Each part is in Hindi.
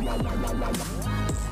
わあ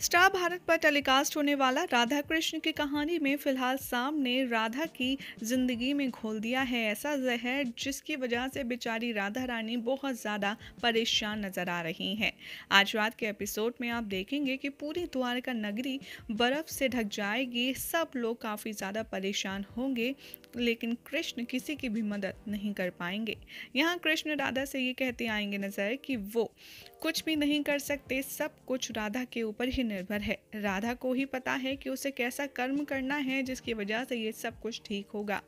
स्टार भारत पर टेलीकास्ट होने वाला राधा कृष्ण की कहानी में फिलहाल सामने राधा की जिंदगी में घोल दिया है ऐसा जहर जिसकी वजह से बेचारी राधा रानी बहुत ज़्यादा परेशान नज़र आ रही हैं आज रात के एपिसोड में आप देखेंगे कि पूरी द्वारका नगरी बर्फ़ से ढक जाएगी सब लोग काफ़ी ज़्यादा परेशान होंगे लेकिन कृष्ण किसी की भी मदद नहीं कर पाएंगे यहाँ कृष्ण राधा से ये कहते आएंगे नज़र कि वो कुछ भी नहीं कर सकते सब कुछ राधा के ऊपर ही निर्भर है राधा को ही पता है कि उसे कैसा कर्म करना है जिसकी वजह से ये सब कुछ ठीक होगा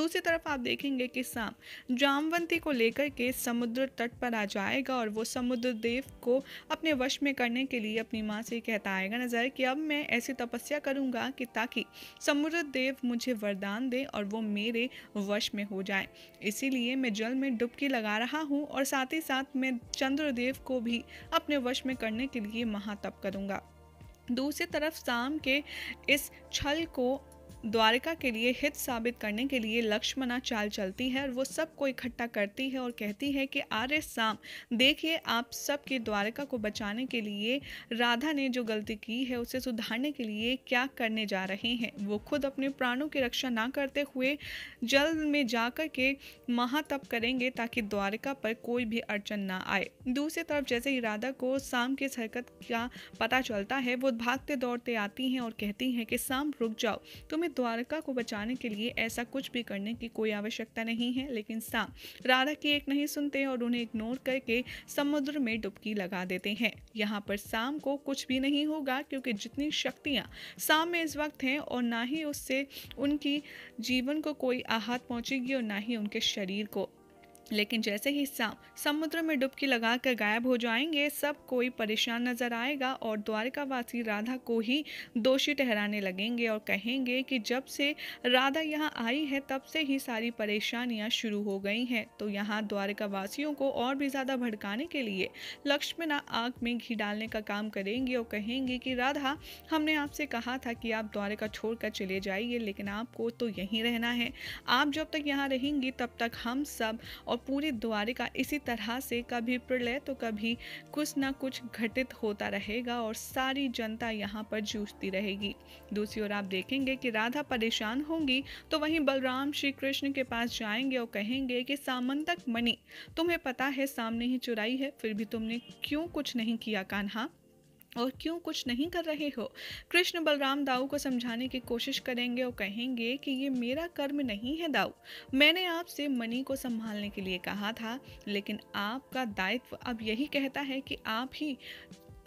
दूसरी तरफ आप देखेंगे कि सांप जामवंती को लेकर के समुद्र तट पर आ जाएगा और वो समुद्र देव को अपने वश में करने के लिए अपनी माँ से कहता आएगा नजर कि अब मैं ऐसी तपस्या करूँगा कि ताकि समुद्र देव मुझे वरदान दे और वो मेरे वश में हो जाए इसीलिए मैं जल में डुबकी लगा रहा हूँ और साथ ही साथ मैं चंद्रदेव को भी अपने वश में करने के लिए महातप करूँगा दूसरी तरफ शाम के इस छल को द्वारिका के लिए हित साबित करने के लिए लक्ष्मणा चाल चलती है और वो सबको इकट्ठा करती है और कहती है कि आर्य साम देखिए आप सबके द्वारिका को बचाने के लिए राधा ने जो गलती की है उसे सुधारने के लिए क्या करने जा रहे हैं वो खुद अपने प्राणों की रक्षा ना करते हुए जल में जाकर के महातप करेंगे ताकि द्वारिका पर कोई भी अड़चन ना आए दूसरी तरफ जैसे ही राधा को शाम की हरकत का पता चलता है वो भागते दौड़ते आती हैं और कहती हैं कि शाम रुक जाओ तुम हमें द्वारका को बचाने के लिए ऐसा कुछ भी करने की कोई आवश्यकता नहीं है लेकिन सा राधा की एक नहीं सुनते और उन्हें इग्नोर करके समुद्र में डुबकी लगा देते हैं यहाँ पर शाम को कुछ भी नहीं होगा क्योंकि जितनी शक्तियाँ शाम में इस वक्त हैं और ना ही उससे उनकी जीवन को कोई आहत पहुँचेगी और ना ही उनके शरीर को लेकिन जैसे ही सांप समुद्र में डुबकी लगाकर गायब हो जाएंगे सब कोई परेशान नजर आएगा और द्वारिकावासी राधा को ही दोषी ठहराने लगेंगे और कहेंगे कि जब से राधा यहाँ आई है तब से ही सारी परेशानियाँ शुरू हो गई हैं तो यहाँ वासियों को और भी ज़्यादा भड़काने के लिए लक्ष्मणा आग में घी डालने का काम करेंगे और कहेंगे कि राधा हमने आपसे कहा था कि आप द्वारिका छोड़कर चले जाइए लेकिन आपको तो यहीं रहना है आप जब तक यहाँ रहेंगी तब तक हम सब और पूरे द्वारिका इसी तरह से कभी प्रलय तो कभी कुछ ना कुछ घटित होता रहेगा और सारी जनता यहाँ पर जूझती रहेगी दूसरी ओर आप देखेंगे कि राधा परेशान होंगी तो वहीं बलराम श्री कृष्ण के पास जाएंगे और कहेंगे कि सामंतक मणि तुम्हें पता है सामने ही चुराई है फिर भी तुमने क्यों कुछ नहीं किया कान्हा और क्यों कुछ नहीं कर रहे हो कृष्ण बलराम दाऊ को समझाने की कोशिश करेंगे और कहेंगे कि ये मेरा कर्म नहीं है दाऊ मैंने आपसे मनी को संभालने के लिए कहा था लेकिन आपका दायित्व अब यही कहता है कि आप ही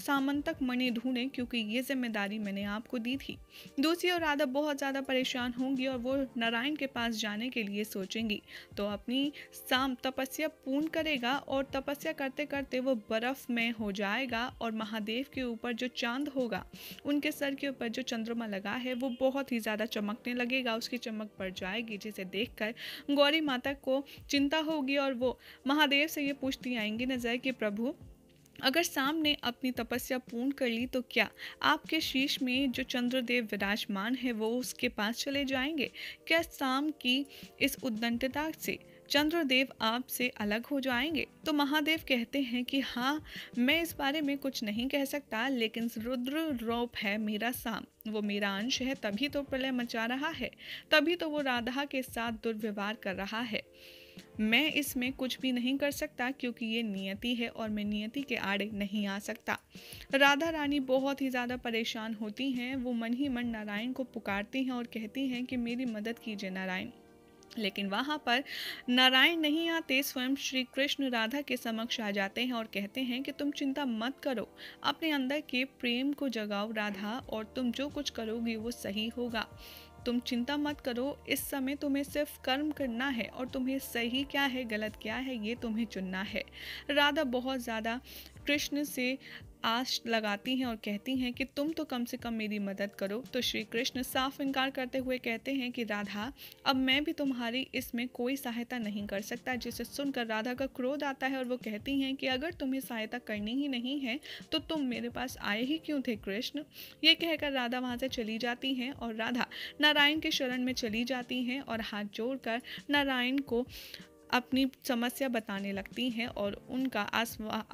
सामन तक मणि ढूंढें क्योंकि ये जिम्मेदारी मैंने आपको दी थी दूसरी और राधा बहुत ज़्यादा परेशान होंगी और वो नारायण के पास जाने के लिए सोचेंगी तो अपनी साम तपस्या पूर्ण करेगा और तपस्या करते करते वो बर्फ़ में हो जाएगा और महादेव के ऊपर जो चांद होगा उनके सर के ऊपर जो चंद्रमा लगा है वो बहुत ही ज़्यादा चमकने लगेगा उसकी चमक बढ़ जाएगी जिसे देख गौरी माता को चिंता होगी और वो महादेव से ये पूछती आएंगी नजर कि प्रभु अगर साम ने अपनी तपस्या पूर्ण कर ली तो क्या आपके शीश में जो चंद्रदेव विराजमान है वो उसके पास चले जाएंगे क्या साम की इस उद्दंडता से चंद्रदेव आपसे अलग हो जाएंगे तो महादेव कहते हैं कि हाँ मैं इस बारे में कुछ नहीं कह सकता लेकिन रुद्र रूप है मेरा साम वो मेरा अंश है तभी तो प्रलय मचा रहा है तभी तो वो राधा के साथ दुर्व्यवहार कर रहा है मैं इसमें कुछ भी नहीं कर सकता क्योंकि ये नियति है और मैं नियति के आड़े नहीं आ सकता राधा रानी बहुत ही ज़्यादा परेशान होती हैं वो मन ही मन नारायण को पुकारती हैं और कहती हैं कि मेरी मदद कीजिए नारायण लेकिन वहाँ पर नारायण नहीं आते स्वयं श्री कृष्ण राधा के समक्ष आ जाते हैं और कहते हैं कि तुम चिंता मत करो अपने अंदर के प्रेम को जगाओ राधा और तुम जो कुछ करोगी वो सही होगा तुम चिंता मत करो इस समय तुम्हें सिर्फ कर्म करना है और तुम्हें सही क्या है गलत क्या है ये तुम्हें चुनना है राधा बहुत ज़्यादा कृष्ण से आश लगाती हैं और कहती हैं कि तुम तो कम से कम मेरी मदद करो तो श्री कृष्ण साफ इनकार करते हुए कहते हैं कि राधा अब मैं भी तुम्हारी इसमें कोई सहायता नहीं कर सकता जिसे सुनकर राधा का क्रोध आता है और वो कहती हैं कि अगर तुम्हें सहायता करनी ही नहीं है तो तुम मेरे पास आए ही क्यों थे कृष्ण ये कहकर राधा वहाँ से चली जाती हैं और राधा नारायण के शरण में चली जाती हैं और हाथ जोड़कर नारायण को अपनी समस्या बताने लगती हैं और उनका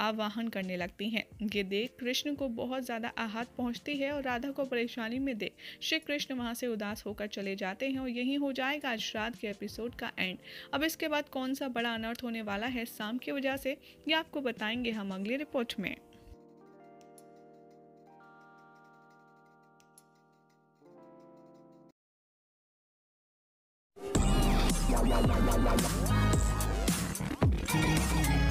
आवाहन करने लगती हैं ये देख कृष्ण को बहुत ज़्यादा आहत पहुंचती है और राधा को परेशानी में देख श्री कृष्ण वहाँ से उदास होकर चले जाते हैं और यही हो जाएगा आज रात के एपिसोड का एंड अब इसके बाद कौन सा बड़ा अनर्थ होने वाला है शाम की वजह से ये आपको बताएंगे हम अगली रिपोर्ट में Thank you.